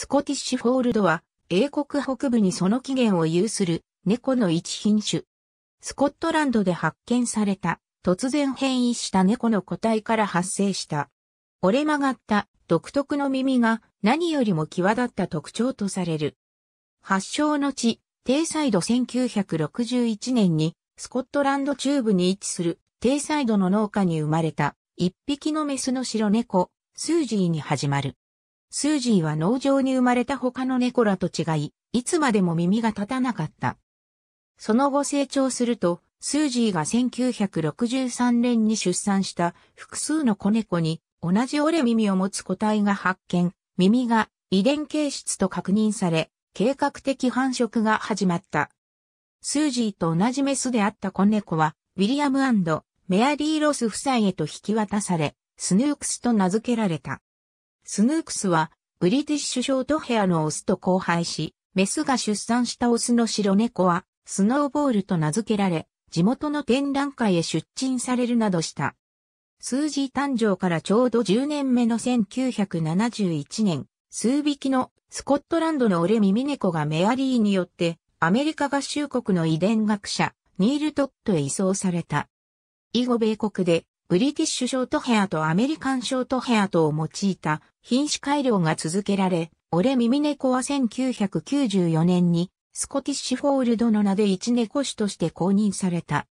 スコティッシュフォールドは、英国北部にその起源を有する猫の一品種。スコットランドで発見された、突然変異した猫の個体から発生した。折れ曲がった独特の耳が何よりも際立った特徴とされる。発祥の地、テイサイド1961年にスコットランド中部に位置するテイサイドの農家に生まれた一匹のメスの白猫、スージーに始まる。スージーは農場に生まれた他の猫らと違い、いつまでも耳が立たなかった。その後成長すると、スージーが1963年に出産した複数の子猫に同じ折れ耳を持つ個体が発見、耳が遺伝形質と確認され、計画的繁殖が始まった。スージーと同じメスであった子猫は、ウィリアムメアリー・ロス夫妻へと引き渡され、スヌークスと名付けられた。スヌークスは、ブリティッシュショートヘアのオスと交配し、メスが出産したオスの白猫は、スノーボールと名付けられ、地元の展覧会へ出陳されるなどした。数字誕生からちょうど10年目の1971年、数匹のスコットランドのオレミミネコがメアリーによって、アメリカ合衆国の遺伝学者、ニール・トットへ移送された。以後米国でブリティッシュショートヘアとアメリカンショートヘアとを用いた品種改良が続けられ、俺耳猫は1994年にスコティッシュフォールドの名で一猫種として公認された。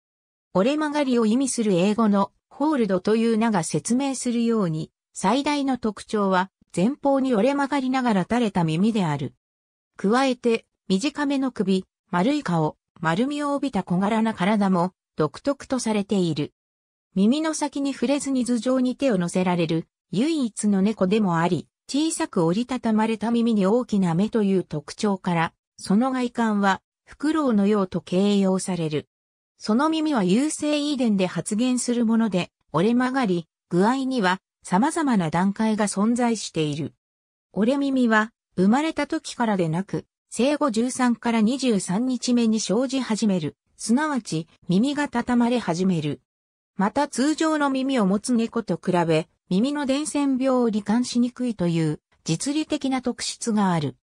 折れ曲がりを意味する英語のホールドという名が説明するように、最大の特徴は前方に折れ曲がりながら垂れた耳である。加えて、短めの首、丸い顔、丸みを帯びた小柄な体も独特とされている。耳の先に触れずに頭上に手を乗せられる唯一の猫でもあり、小さく折りたたまれた耳に大きな目という特徴から、その外観は、フクロウのようと形容される。その耳は優勢遺伝で発現するもので、折れ曲がり、具合には様々な段階が存在している。折れ耳は、生まれた時からでなく、生後13から23日目に生じ始める。すなわち、耳が畳まれ始める。また通常の耳を持つ猫と比べ、耳の伝染病を罹患しにくいという実利的な特質がある。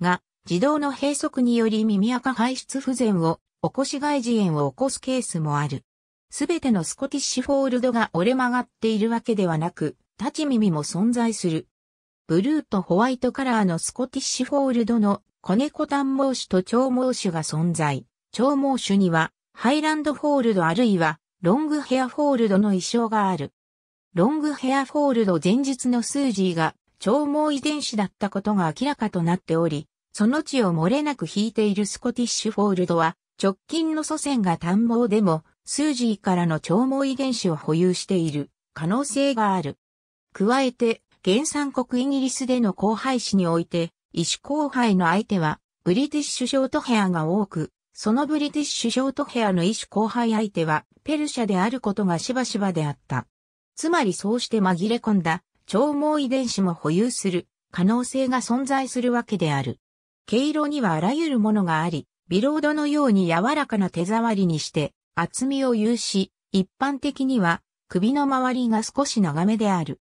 が、自動の閉塞により耳垢排出不全を起こし外耳炎を起こすケースもある。すべてのスコティッシュフォールドが折れ曲がっているわけではなく、立ち耳も存在する。ブルーとホワイトカラーのスコティッシュフォールドの子猫短毛種と長毛種が存在。長毛種にはハイランドフォールドあるいはロングヘアフォールドの意匠がある。ロングヘアフォールド前日のスージーが長毛遺伝子だったことが明らかとなっており、その血を漏れなく引いているスコティッシュフォールドは、直近の祖先が短毛でも、スージーからの長毛遺伝子を保有している可能性がある。加えて、原産国イギリスでの交配種において、異種交配の相手は、ブリティッシュショートヘアが多く、そのブリティッシュショートヘアの一種後輩相手は、ペルシャであることがしばしばであった。つまりそうして紛れ込んだ、長毛遺伝子も保有する、可能性が存在するわけである。毛色にはあらゆるものがあり、ビロードのように柔らかな手触りにして、厚みを有し、一般的には、首の周りが少し長めである。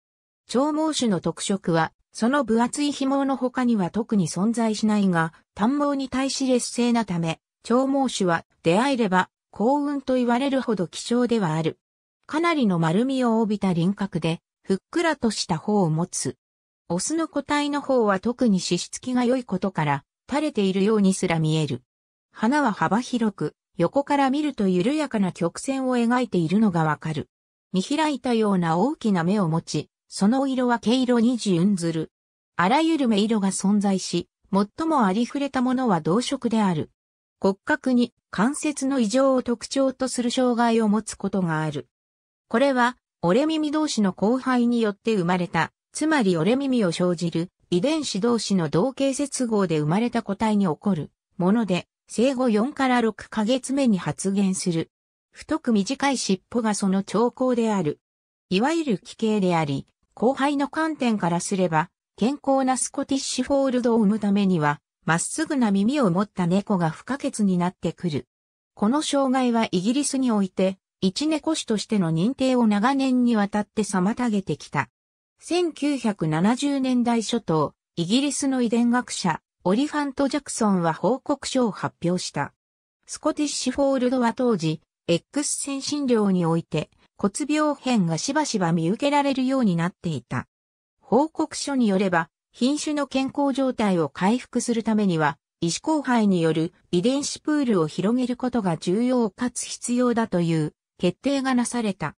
長毛種の特色は、その分厚い紐の他には特に存在しないが、短毛に対し劣勢なため、長毛種は出会えれば幸運と言われるほど希少ではある。かなりの丸みを帯びた輪郭で、ふっくらとした方を持つ。オスの個体の方は特に脂質気が良いことから、垂れているようにすら見える。花は幅広く、横から見ると緩やかな曲線を描いているのがわかる。見開いたような大きな目を持ち、その色は毛色にんずる。あらゆる目色が存在し、最もありふれたものは同色である。骨格に関節の異常を特徴とする障害を持つことがある。これは、折れ耳同士の交配によって生まれた、つまり折れ耳を生じる遺伝子同士の同型接合で生まれた個体に起こるもので、生後4から6ヶ月目に発現する。太く短い尻尾がその兆候である。いわゆる奇形であり、後輩の観点からすれば、健康なスコティッシュフォールドを生むためには、まっすぐな耳を持った猫が不可欠になってくる。この障害はイギリスにおいて、一猫種としての認定を長年にわたって妨げてきた。1970年代初頭、イギリスの遺伝学者、オリファント・ジャクソンは報告書を発表した。スコティッシュ・フォールドは当時、X 線診療において、骨病変がしばしば見受けられるようになっていた。報告書によれば、品種の健康状態を回復するためには、医師交配による遺伝子プールを広げることが重要かつ必要だという決定がなされた。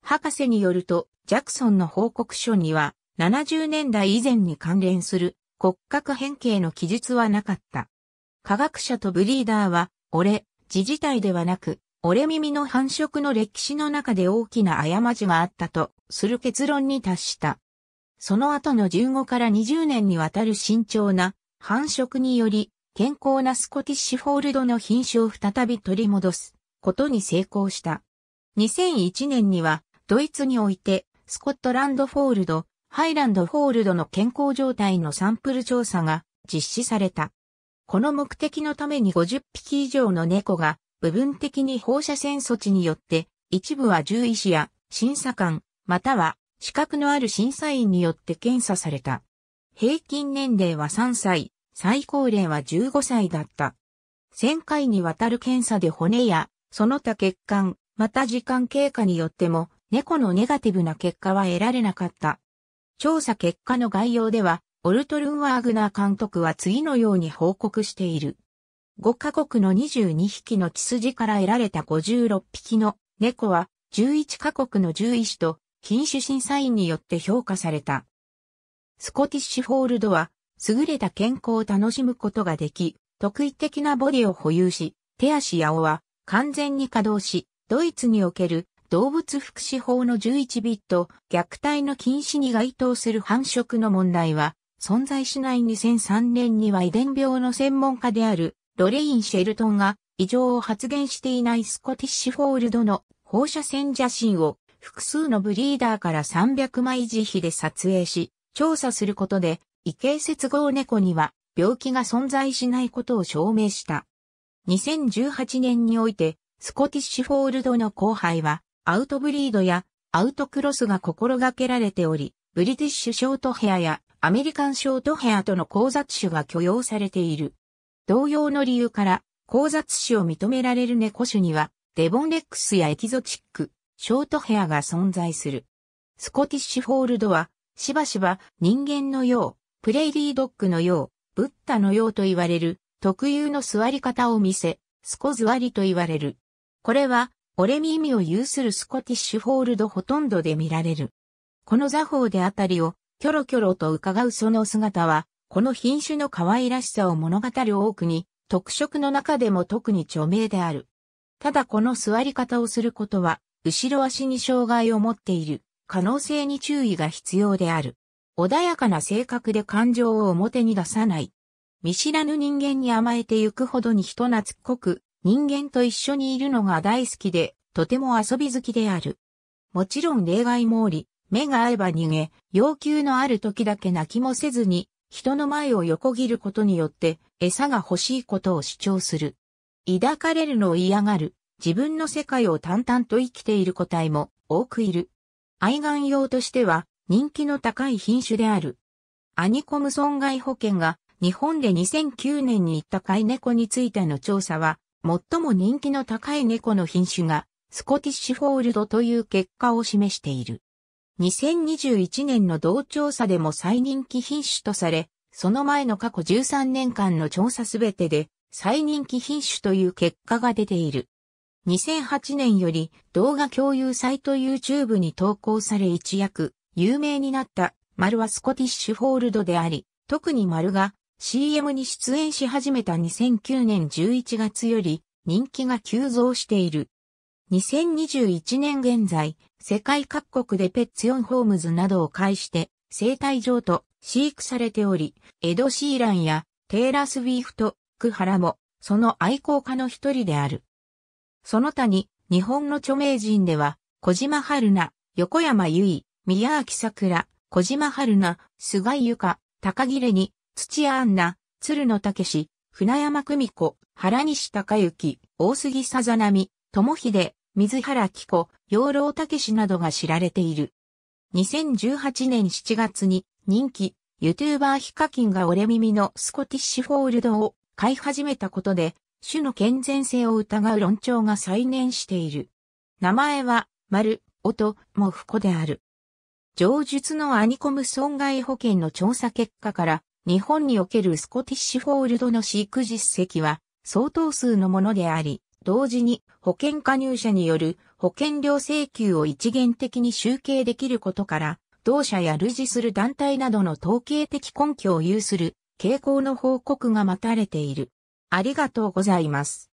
博士によると、ジャクソンの報告書には、70年代以前に関連する骨格変形の記述はなかった。科学者とブリーダーは、俺、自治体ではなく、俺耳の繁殖の歴史の中で大きな過ちがあったとする結論に達した。その後の15から20年にわたる慎重な繁殖により、健康なスコティッシュフォールドの品種を再び取り戻すことに成功した。2001年には、ドイツにおいて、スコットランドフォールド、ハイランドフォールドの健康状態のサンプル調査が実施された。この目的のために50匹以上の猫が部分的に放射線措置によって一部は獣医師や審査官または資格のある審査員によって検査された。平均年齢は3歳、最高齢は15歳だった。1000回にわたる検査で骨や、その他血管、また時間経過によっても、猫のネガティブな結果は得られなかった。調査結果の概要では、オルトルンワーグナー監督は次のように報告している。5カ国の22匹の血筋から得られた56匹の猫は11カ国の獣医師と禁種審査員によって評価された。スコティッシュフォールドは、優れた健康を楽しむことができ、特異的なボディを保有し、手足や尾は完全に稼働し、ドイツにおける動物福祉法の11ビット、虐待の禁止に該当する繁殖の問題は、存在しない2003年には遺伝病の専門家であるロレイン・シェルトンが異常を発現していないスコティッシュフォールドの放射線邪神を複数のブリーダーから300枚自費で撮影し、調査することで、異形接合猫には病気が存在しないことを証明した。2018年において、スコティッシュフォールドの後輩は、アウトブリードやアウトクロスが心がけられており、ブリティッシュショートヘアやアメリカンショートヘアとの交雑種が許容されている。同様の理由から、交雑種を認められる猫種には、デボンレックスやエキゾチック、ショートヘアが存在する。スコティッシュフォールドは、しばしば人間のよう、プレイリードッグのよう、ブッダのようと言われる特有の座り方を見せ、スコ座りと言われる。これは、折れ耳を有するスコティッシュフォールドほとんどで見られる。この座法であたりを、キョロキョロと伺うその姿は、この品種の可愛らしさを物語る多くに、特色の中でも特に著名である。ただこの座り方をすることは、後ろ足に障害を持っている可能性に注意が必要である。穏やかな性格で感情を表に出さない。見知らぬ人間に甘えてゆくほどに人懐っこく、人間と一緒にいるのが大好きで、とても遊び好きである。もちろん例外もおり、目が合えば逃げ、要求のある時だけ泣きもせずに、人の前を横切ることによって、餌が欲しいことを主張する。抱かれるのを嫌がる。自分の世界を淡々と生きている個体も多くいる。愛玩用としては人気の高い品種である。アニコム損害保険が日本で2009年に行った飼い猫についての調査は、最も人気の高い猫の品種がスコティッシュフォールドという結果を示している。2021年の同調査でも最人気品種とされ、その前の過去13年間の調査すべてで最人気品種という結果が出ている。2008年より動画共有サイト YouTube に投稿され一躍有名になった丸はスコティッシュフォールドであり、特に丸が CM に出演し始めた2009年11月より人気が急増している。2021年現在、世界各国でペッツヨンホームズなどを介して生態上と飼育されており、エド・シーランやテイラスウィフト、クハラもその愛好家の一人である。その他に、日本の著名人では、小島春菜、横山由依、宮脇桜、小島春菜、菅井由香、高木れに、土屋アンナ、鶴野武史、船山久美子、原西隆之、大杉さざなみ、友秀、水原希子、養老武史などが知られている。2018年7月に人気、ユーチューバーヒカキンが俺耳のスコティッシュフォールドを買い始めたことで種の健全性を疑う論調が再燃している。名前は、丸、音、も不である。上述のアニコム損害保険の調査結果から、日本におけるスコティッシュフォールドの飼育実績は相当数のものであり、同時に保険加入者による保険料請求を一元的に集計できることから、同社や類似する団体などの統計的根拠を有する傾向の報告が待たれている。ありがとうございます。